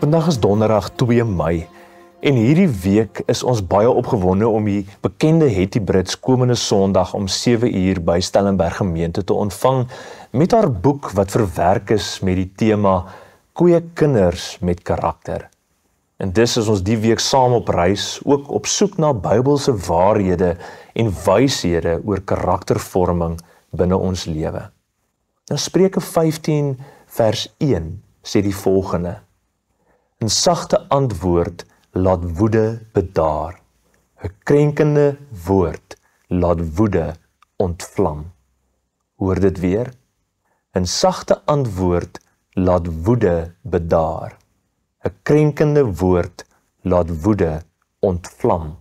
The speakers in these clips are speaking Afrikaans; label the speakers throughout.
Speaker 1: Vandag is Donderdag 2 Mei en hierdie week is ons baie opgewonde om die bekende Hetty Brits komende Sondag om 7 uur by Stellenberg gemeente te ontvang met haar boek wat verwerk is met die tema Kweek kinders met karakter. En dis is ons die week saam op reis, ook op soek na Bybelse waarhede en wyshede oor karaktervorming binne ons lewe. Nou Spreuke 15 vers 1 sê die volgende: 'n sagte antwoord laat woede bedaar. 'n krenkende woord laat woede ontvlam. Hoor dit weer? 'n sagte antwoord laat woede bedaar. 'n krenkende woord laat woede ontvlam.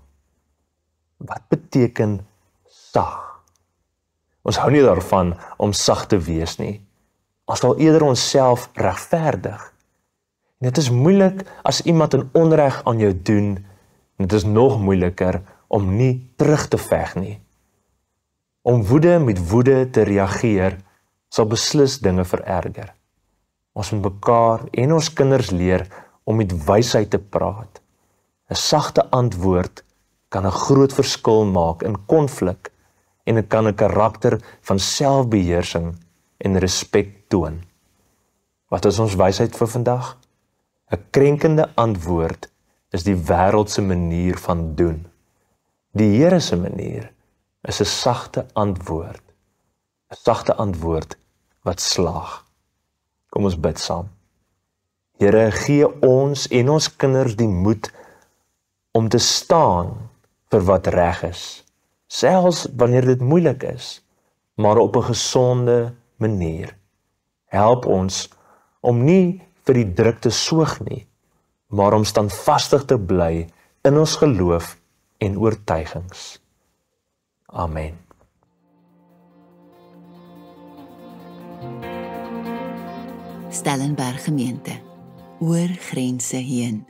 Speaker 1: Wat beteken sag? Ons hou nie daarvan om sag te wees nie. Ons wil eerder onsself regverdig. En dit is moeilik as iemand 'n onreg aan jou doen. En dit is nog moeiliker om nie terug te veg nie. Om woede met woede te reageer sal beslis dinge vererger. Ons moet mekaar en ons kinders leer om met wysheid te praat. 'n Sagte antwoord kan 'n groot verskil maak in konflik en dit kan 'n karakter van selfbeheersing en respek toon. Wat is ons wysheid vir vandag? 'n krenkende antwoord is die wêreld se manier van doen. Die Here se manier is 'n sagte antwoord. 'n Sagte antwoord wat slaag. Kom ons bid saam. Here gee ons en ons kinders die moed om te staan vir wat reg is, selfs wanneer dit moeilik is, maar op 'n gesonde manier. Help ons om nie vir die druk te soog nie, maar om standvastig te bly in ons geloof en oortuigings. Amen. Stellenberg gemeente oor grense heen.